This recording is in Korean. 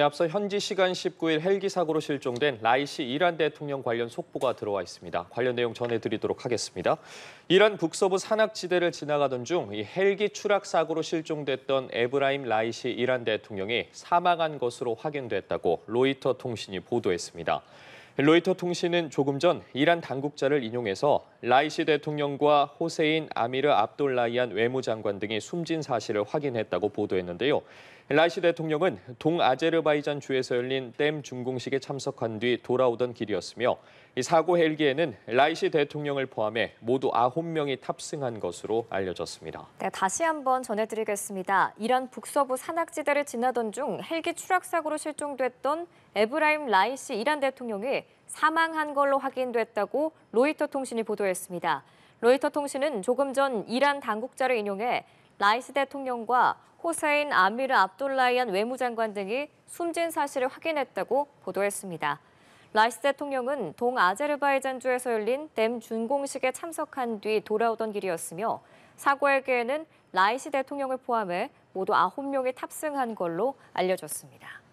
네, 앞서 현지 시간 19일 헬기 사고로 실종된 라이시 이란 대통령 관련 속보가 들어와 있습니다. 관련 내용 전해드리도록 하겠습니다. 이란 북서부 산악지대를 지나가던 중이 헬기 추락 사고로 실종됐던 에브라임 라이시 이란 대통령이 사망한 것으로 확인됐다고 로이터 통신이 보도했습니다. 로이터 통신은 조금 전 이란 당국자를 인용해서 라이시 대통령과 호세인 아미르 압돌라이안 외무장관 등이 숨진 사실을 확인했다고 보도했는데요. 라이시 대통령은 동아제르바이잔 주에서 열린 댐 준공식에 참석한 뒤 돌아오던 길이었으며 사고 헬기에는 라이시 대통령을 포함해 모두 9명이 탑승한 것으로 알려졌습니다. 네, 다시 한번 전해드리겠습니다. 이란 북서부 산악지대를 지나던 중 헬기 추락 사고로 실종됐던 에브라임 라이시 이란 대통령이 사망한 걸로 확인됐다고 로이터 통신이 보도했습니다. 로이터 통신은 조금 전 이란 당국자를 인용해 라이시 대통령과 호세인 아미르 압돌라이안 외무장관 등이 숨진 사실을 확인했다고 보도했습니다. 라이시 대통령은 동아제르바이잔주에서 열린 댐 준공식에 참석한 뒤 돌아오던 길이었으며 사고헬기는 라이시 대통령을 포함해 모두 9명이 탑승한 걸로 알려졌습니다.